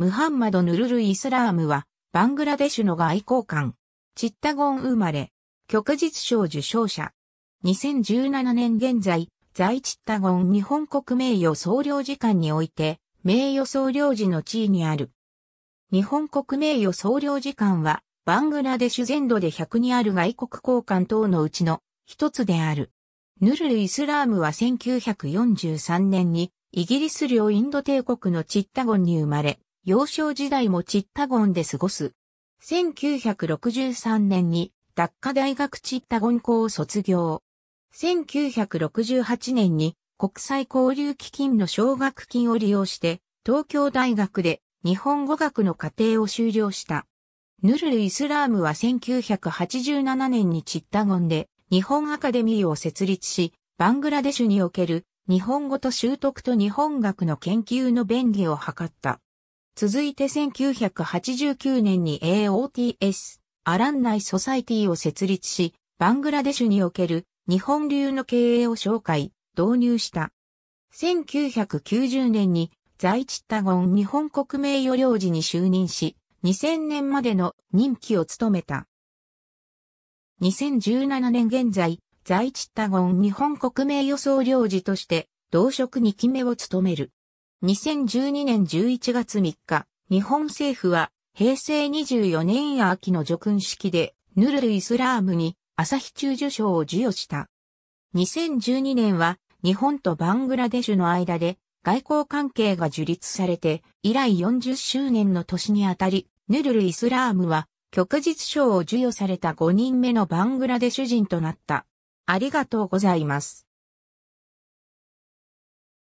ムハンマド・ヌルル・イスラームは、バングラデシュの外交官、チッタゴン生まれ、旭日賞受賞者。2017年現在、在チッタゴン日本国名誉総領事館において、名誉総領事の地位にある。日本国名誉総領事館は、バングラデシュ全土で100にある外国交換等のうちの一つである。ヌルル・イスラームは1943年にイギリス領インド帝国のチッタゴンに生まれ、幼少時代もチッタゴンで過ごす。1963年に、ダッカ大学チッタゴン校を卒業。1968年に、国際交流基金の奨学金を利用して、東京大学で日本語学の課程を修了した。ヌルル・イスラームは1987年にチッタゴンで日本アカデミーを設立し、バングラデシュにおける日本語と習得と日本学の研究の便宜を図った。続いて1989年に AOTS、アランナイソサイティを設立し、バングラデシュにおける日本流の経営を紹介、導入した。1990年に在チッタゴン日本国名誉領事に就任し、2000年までの任期を務めた。2017年現在、在チッタゴン日本国名誉総領事として、同職2期目を務める。2012年11月3日、日本政府は平成24年秋の叙勲式でヌルル・イスラームに朝日中受賞を授与した。2012年は日本とバングラデシュの間で外交関係が樹立されて以来40周年の年にあたり、ヌルル・イスラームは旭日賞を授与された5人目のバングラデシュ人となった。ありがとうございます。